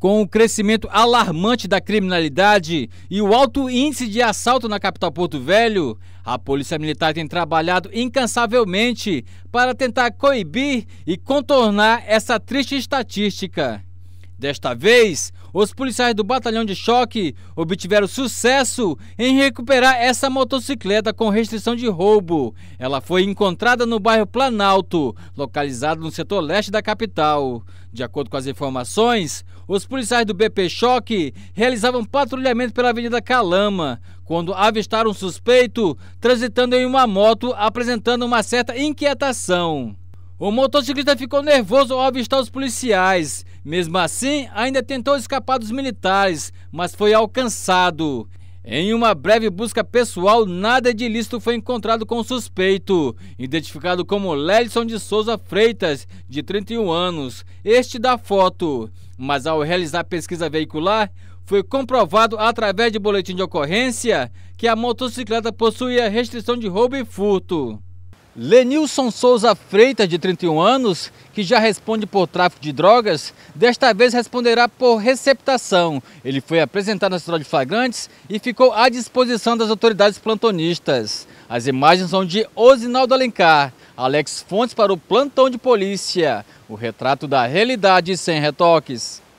Com o crescimento alarmante da criminalidade e o alto índice de assalto na capital Porto Velho, a Polícia Militar tem trabalhado incansavelmente para tentar coibir e contornar essa triste estatística. Desta vez, os policiais do batalhão de choque obtiveram sucesso em recuperar essa motocicleta com restrição de roubo. Ela foi encontrada no bairro Planalto, localizado no setor leste da capital. De acordo com as informações, os policiais do BP Choque realizavam patrulhamento pela Avenida Calama, quando avistaram um suspeito transitando em uma moto apresentando uma certa inquietação. O motociclista ficou nervoso ao avistar os policiais mesmo assim, ainda tentou escapar dos militares, mas foi alcançado. Em uma breve busca pessoal, nada de ilícito foi encontrado com o suspeito, identificado como Lelison de Souza Freitas, de 31 anos, este da foto. Mas ao realizar pesquisa veicular, foi comprovado através de boletim de ocorrência que a motocicleta possuía restrição de roubo e furto. Lenilson Souza Freitas, de 31 anos, que já responde por tráfico de drogas, desta vez responderá por receptação. Ele foi apresentado na cidade de flagrantes e ficou à disposição das autoridades plantonistas. As imagens são de Osinaldo Alencar, Alex Fontes para o plantão de polícia. O retrato da realidade sem retoques.